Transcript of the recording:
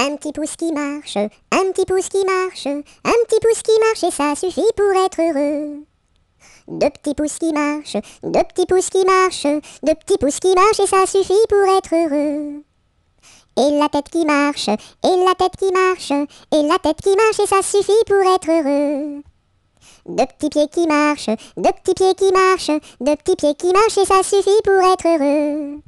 Un petit pouce qui marche, un petit pouce qui marche, un petit pouce qui marche et ça suffit pour être heureux. Deux petits pouces qui marchent, deux petits pouces qui marchent, deux petits pouces qui marchent et ça suffit pour être heureux. Et la tête qui marche, et la tête qui marche, et la tête qui marche et ça suffit pour être heureux. Deux petits pieds qui marchent, deux petits pieds qui marchent, deux petits pieds qui marchent et ça suffit pour être heureux.